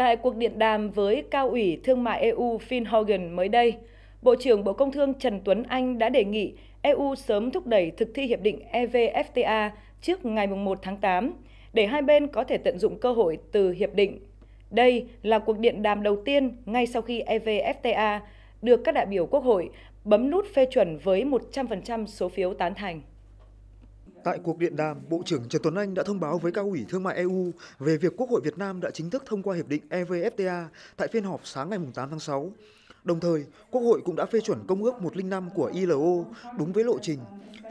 Tại cuộc điện đàm với cao ủy thương mại EU Finn Hogan mới đây, Bộ trưởng Bộ Công Thương Trần Tuấn Anh đã đề nghị EU sớm thúc đẩy thực thi hiệp định EVFTA trước ngày 1 tháng 8 để hai bên có thể tận dụng cơ hội từ hiệp định. Đây là cuộc điện đàm đầu tiên ngay sau khi EVFTA được các đại biểu Quốc hội bấm nút phê chuẩn với 100% số phiếu tán thành. Tại cuộc điện đàm, Bộ trưởng Trần Tuấn Anh đã thông báo với cao ủy thương mại EU về việc Quốc hội Việt Nam đã chính thức thông qua hiệp định EVFTA tại phiên họp sáng ngày 8 tháng 6. Đồng thời, Quốc hội cũng đã phê chuẩn Công ước 105 của ILO đúng với lộ trình.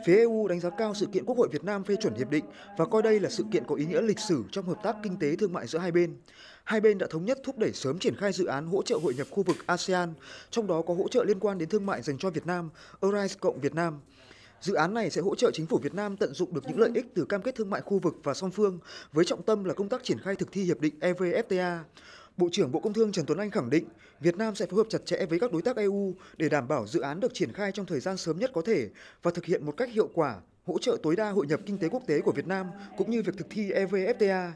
Phía EU đánh giá cao sự kiện Quốc hội Việt Nam phê chuẩn hiệp định và coi đây là sự kiện có ý nghĩa lịch sử trong hợp tác kinh tế thương mại giữa hai bên. Hai bên đã thống nhất thúc đẩy sớm triển khai dự án hỗ trợ hội nhập khu vực ASEAN, trong đó có hỗ trợ liên quan đến thương mại dành cho Việt Nam, Eurice cộng Việt Nam. Dự án này sẽ hỗ trợ chính phủ Việt Nam tận dụng được những lợi ích từ cam kết thương mại khu vực và song phương với trọng tâm là công tác triển khai thực thi hiệp định EVFTA. Bộ trưởng Bộ Công Thương Trần Tuấn Anh khẳng định, Việt Nam sẽ phối hợp chặt chẽ với các đối tác EU để đảm bảo dự án được triển khai trong thời gian sớm nhất có thể và thực hiện một cách hiệu quả, hỗ trợ tối đa hội nhập kinh tế quốc tế của Việt Nam cũng như việc thực thi EVFTA.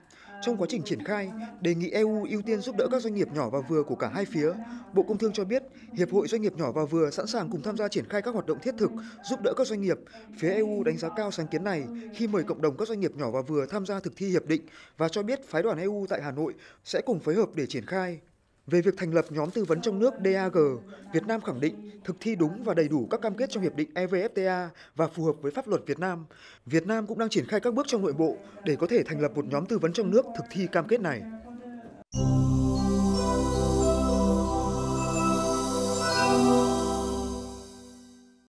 Trong quá trình triển khai, đề nghị EU ưu tiên giúp đỡ các doanh nghiệp nhỏ và vừa của cả hai phía. Bộ Công Thương cho biết, Hiệp hội Doanh nghiệp nhỏ và vừa sẵn sàng cùng tham gia triển khai các hoạt động thiết thực giúp đỡ các doanh nghiệp. Phía EU đánh giá cao sáng kiến này khi mời cộng đồng các doanh nghiệp nhỏ và vừa tham gia thực thi hiệp định và cho biết phái đoàn EU tại Hà Nội sẽ cùng phối hợp để triển khai. Về việc thành lập nhóm tư vấn trong nước DAG, Việt Nam khẳng định thực thi đúng và đầy đủ các cam kết trong hiệp định EVFTA và phù hợp với pháp luật Việt Nam. Việt Nam cũng đang triển khai các bước trong nội bộ để có thể thành lập một nhóm tư vấn trong nước thực thi cam kết này.